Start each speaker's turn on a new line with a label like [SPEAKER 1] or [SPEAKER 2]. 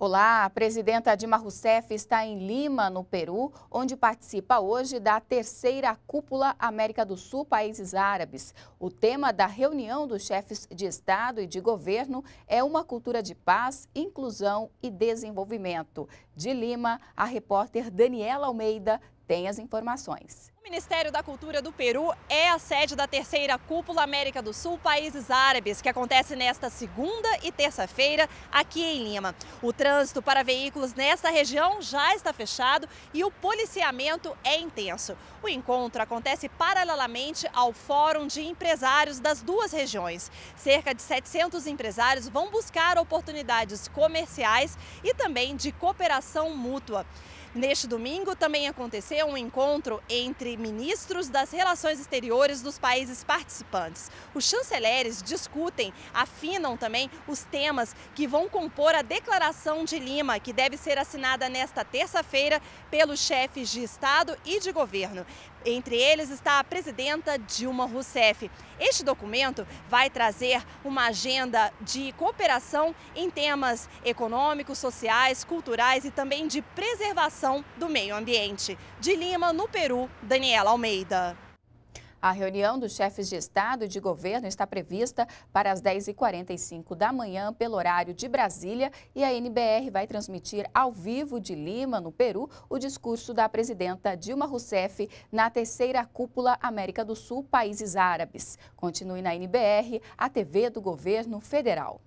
[SPEAKER 1] Olá, a presidenta Dilma Rousseff está em Lima, no Peru, onde participa hoje da terceira cúpula América do Sul Países Árabes. O tema da reunião dos chefes de Estado e de governo é uma cultura de paz, inclusão e desenvolvimento. De Lima, a repórter Daniela Almeida tem as informações.
[SPEAKER 2] O Ministério da Cultura do Peru é a sede da terceira Cúpula América do Sul Países Árabes, que acontece nesta segunda e terça-feira aqui em Lima. O trânsito para veículos nesta região já está fechado e o policiamento é intenso. O encontro acontece paralelamente ao Fórum de Empresários das duas regiões. Cerca de 700 empresários vão buscar oportunidades comerciais e também de cooperação mútua. Neste domingo também aconteceu um encontro entre ministros das relações exteriores dos países participantes. Os chanceleres discutem, afinam também os temas que vão compor a Declaração de Lima, que deve ser assinada nesta terça-feira pelos chefes de Estado e de governo. Entre eles está a presidenta Dilma Rousseff. Este documento vai trazer uma agenda de cooperação em temas econômicos, sociais, culturais e também de preservação do meio ambiente.
[SPEAKER 1] De de Lima, no Peru, Daniela Almeida. A reunião dos chefes de Estado e de governo está prevista para as 10h45 da manhã, pelo horário de Brasília, e a NBR vai transmitir ao vivo de Lima, no Peru, o discurso da presidenta Dilma Rousseff na terceira cúpula América do Sul, Países Árabes. Continue na NBR, a TV do Governo Federal.